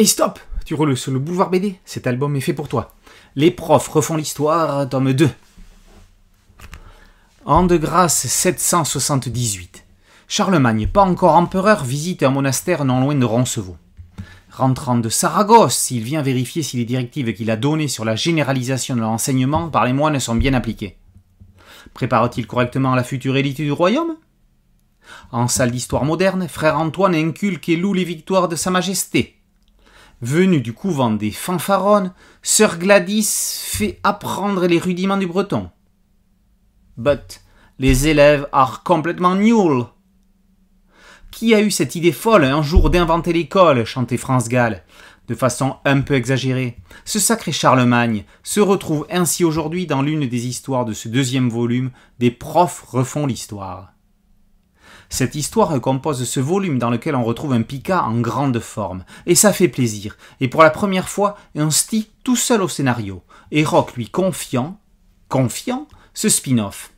Et stop Tu roules sur le boulevard BD, cet album est fait pour toi. Les profs refont l'histoire, tome 2. An de grâce 778. Charlemagne, pas encore empereur, visite un monastère non loin de Roncevaux. Rentrant de Saragosse, il vient vérifier si les directives qu'il a données sur la généralisation de l'enseignement par les moines sont bien appliquées. Prépare-t-il correctement la future élite du royaume En salle d'histoire moderne, frère Antoine inculque et loue les victoires de Sa Majesté. « Venu du couvent des fanfaronnes, sœur Gladys fait apprendre les rudiments du breton. But les élèves are complètement nuls. Qui a eu cette idée folle un jour d'inventer l'école chantait France Gall, de façon un peu exagérée. Ce sacré Charlemagne se retrouve ainsi aujourd'hui dans l'une des histoires de ce deuxième volume des profs refont l'histoire. Cette histoire compose ce volume dans lequel on retrouve un Pika en grande forme, et ça fait plaisir, et pour la première fois, un Sti tout seul au scénario, et Rock lui confiant, confiant, ce spin-off.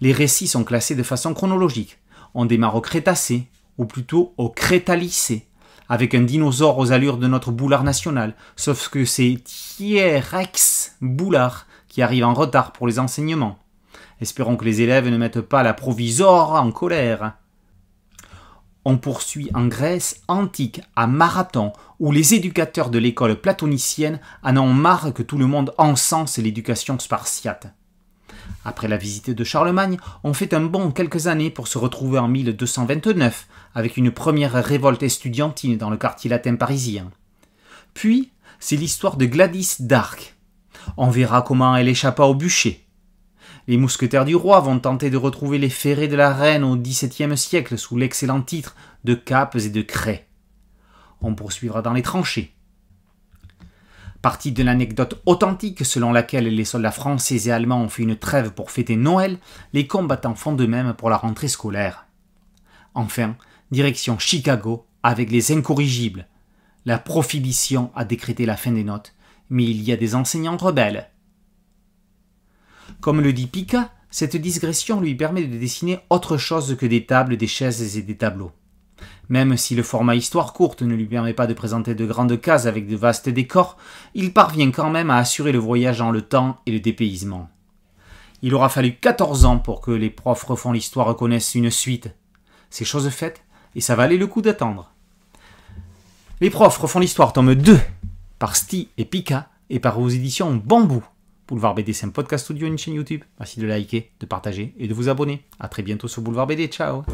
Les récits sont classés de façon chronologique. On démarre au Crétacé, ou plutôt au Crétalicé, avec un dinosaure aux allures de notre boulard national, sauf que c'est Thierrex boulard qui arrive en retard pour les enseignements. Espérons que les élèves ne mettent pas la provisoire en colère. On poursuit en Grèce antique, à Marathon, où les éducateurs de l'école platonicienne en ont marre que tout le monde encense l'éducation spartiate. Après la visite de Charlemagne, on fait un bond quelques années pour se retrouver en 1229, avec une première révolte estudiantine dans le quartier latin parisien. Puis, c'est l'histoire de Gladys d'Arc. On verra comment elle échappa au bûcher. Les mousquetaires du roi vont tenter de retrouver les ferrets de la reine au XVIIe siècle sous l'excellent titre de capes et de craies. On poursuivra dans les tranchées. Partie de l'anecdote authentique selon laquelle les soldats français et allemands ont fait une trêve pour fêter Noël, les combattants font de même pour la rentrée scolaire. Enfin, direction Chicago avec les incorrigibles. La prohibition a décrété la fin des notes, mais il y a des enseignants rebelles. Comme le dit Pica, cette digression lui permet de dessiner autre chose que des tables, des chaises et des tableaux. Même si le format histoire courte ne lui permet pas de présenter de grandes cases avec de vastes décors, il parvient quand même à assurer le voyage dans le temps et le dépaysement. Il aura fallu 14 ans pour que les profs refont l'histoire reconnaissent une suite. C'est chose faite, et ça valait le coup d'attendre. Les profs refont l'histoire tome 2 par Sti et Pika et par aux éditions Bambou. Boulevard BD, c'est un podcast Studio une chaîne YouTube. Merci de liker, de partager et de vous abonner. À très bientôt sur Boulevard BD. Ciao